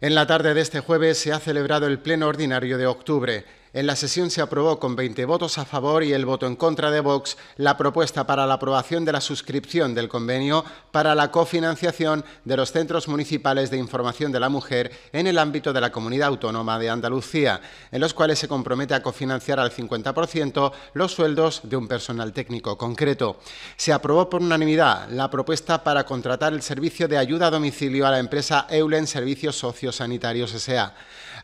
En la tarde de este jueves se ha celebrado el Pleno Ordinario de Octubre. En la sesión se aprobó con 20 votos a favor y el voto en contra de Vox la propuesta para la aprobación de la suscripción del convenio para la cofinanciación de los centros municipales de información de la mujer en el ámbito de la comunidad autónoma de Andalucía, en los cuales se compromete a cofinanciar al 50% los sueldos de un personal técnico concreto. Se aprobó por unanimidad la propuesta para contratar el servicio de ayuda a domicilio a la empresa Eulen Servicios Sociosanitarios S.A.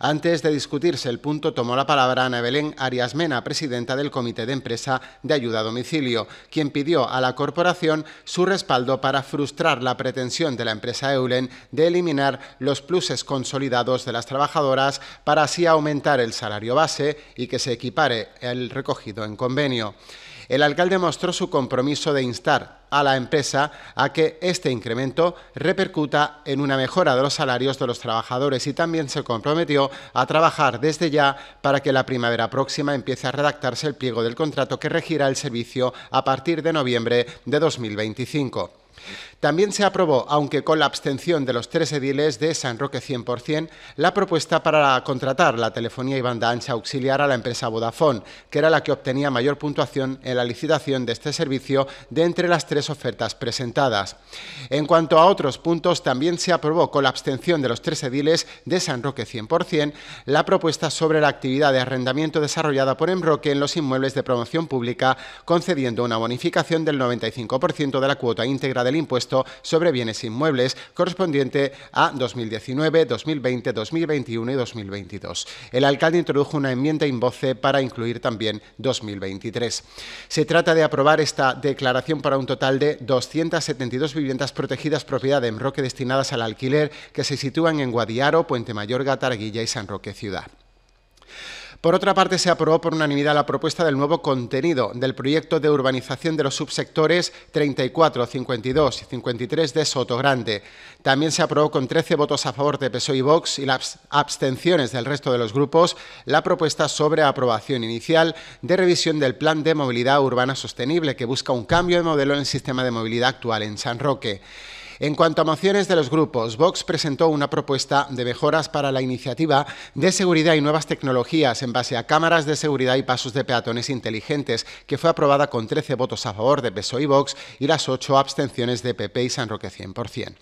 Antes de discutirse el punto, tomó la palabra Ana Belén Arias Mena, presidenta del Comité de Empresa de Ayuda a Domicilio, quien pidió a la corporación su respaldo para frustrar la pretensión de la empresa Eulen de eliminar los pluses consolidados de las trabajadoras para así aumentar el salario base y que se equipare el recogido en convenio el alcalde mostró su compromiso de instar a la empresa a que este incremento repercuta en una mejora de los salarios de los trabajadores y también se comprometió a trabajar desde ya para que la primavera próxima empiece a redactarse el pliego del contrato que regirá el servicio a partir de noviembre de 2025. También se aprobó, aunque con la abstención de los tres ediles de San Roque 100%, la propuesta para contratar la telefonía y banda ancha auxiliar a la empresa Vodafone, que era la que obtenía mayor puntuación en la licitación de este servicio de entre las tres ofertas presentadas. En cuanto a otros puntos, también se aprobó con la abstención de los tres ediles de San Roque 100% la propuesta sobre la actividad de arrendamiento desarrollada por Enroque en los inmuebles de promoción pública, concediendo una bonificación del 95% de la cuota íntegra del impuesto sobre bienes inmuebles correspondiente a 2019, 2020, 2021 y 2022. El alcalde introdujo una enmienda en voce para incluir también 2023. Se trata de aprobar esta declaración para un total de 272 viviendas protegidas propiedad de Enroque destinadas al alquiler que se sitúan en Guadiaro, Puente Mayor, Gatarguilla y San Roque Ciudad. Por otra parte, se aprobó por unanimidad la propuesta del nuevo contenido del proyecto de urbanización de los subsectores 34, 52 y 53 de Grande. También se aprobó con 13 votos a favor de PSOE y Vox y las abstenciones del resto de los grupos la propuesta sobre aprobación inicial de revisión del Plan de Movilidad Urbana Sostenible, que busca un cambio de modelo en el sistema de movilidad actual en San Roque. En cuanto a mociones de los grupos, Vox presentó una propuesta de mejoras para la iniciativa de seguridad y nuevas tecnologías en base a cámaras de seguridad y pasos de peatones inteligentes, que fue aprobada con 13 votos a favor de PSOE y Vox y las 8 abstenciones de PP y San Roque 100%.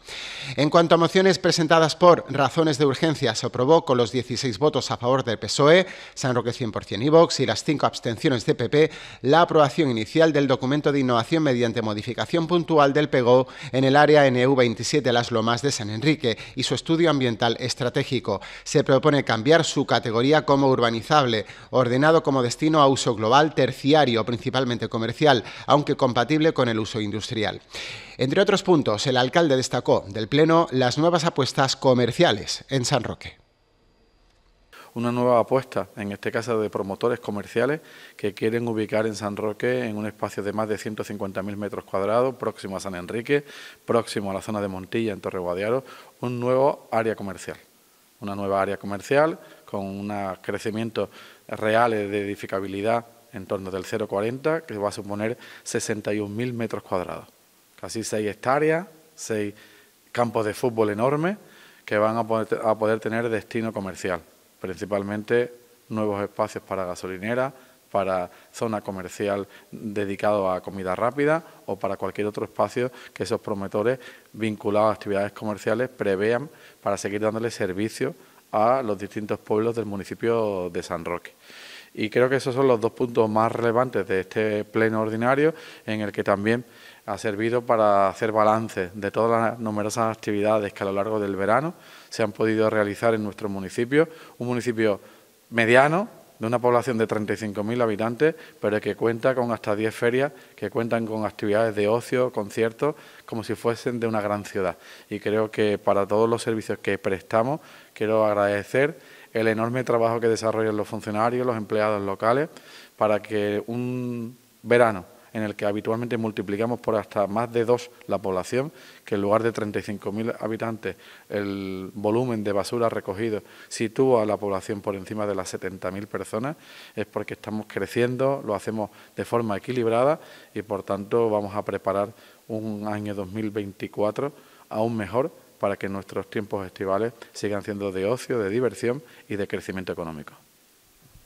En cuanto a mociones presentadas por razones de urgencia, se aprobó con los 16 votos a favor de PSOE, San Roque 100% y Vox y las 5 abstenciones de PP la aprobación inicial del documento de innovación mediante modificación puntual del PEGO en el área NU 27 Las Lomas de San Enrique y su estudio ambiental estratégico. Se propone cambiar su categoría como urbanizable, ordenado como destino a uso global terciario, principalmente comercial, aunque compatible con el uso industrial. Entre otros puntos, el alcalde destacó del Pleno las nuevas apuestas comerciales en San Roque una nueva apuesta, en este caso de promotores comerciales que quieren ubicar en San Roque en un espacio de más de 150.000 metros cuadrados, próximo a San Enrique, próximo a la zona de Montilla, en Torre Guadiaro, un nuevo área comercial. Una nueva área comercial con unos crecimientos reales de edificabilidad en torno del 0,40, que va a suponer 61.000 metros cuadrados. Casi seis hectáreas, ...seis campos de fútbol enormes que van a poder tener destino comercial principalmente nuevos espacios para gasolinera, para zona comercial dedicado a comida rápida o para cualquier otro espacio que esos promotores vinculados a actividades comerciales prevean para seguir dándole servicio a los distintos pueblos del municipio de San Roque. Y creo que esos son los dos puntos más relevantes de este pleno ordinario en el que también ha servido para hacer balance de todas las numerosas actividades que a lo largo del verano se han podido realizar en nuestro municipio, un municipio mediano, de una población de 35.000 habitantes, pero que cuenta con hasta 10 ferias, que cuentan con actividades de ocio, conciertos, como si fuesen de una gran ciudad. Y creo que para todos los servicios que prestamos, quiero agradecer el enorme trabajo que desarrollan los funcionarios, los empleados locales, para que un verano en el que habitualmente multiplicamos por hasta más de dos la población, que en lugar de 35.000 habitantes el volumen de basura recogido sitúa a la población por encima de las 70.000 personas, es porque estamos creciendo, lo hacemos de forma equilibrada y por tanto vamos a preparar un año 2024 aún mejor para que nuestros tiempos estivales sigan siendo de ocio, de diversión y de crecimiento económico.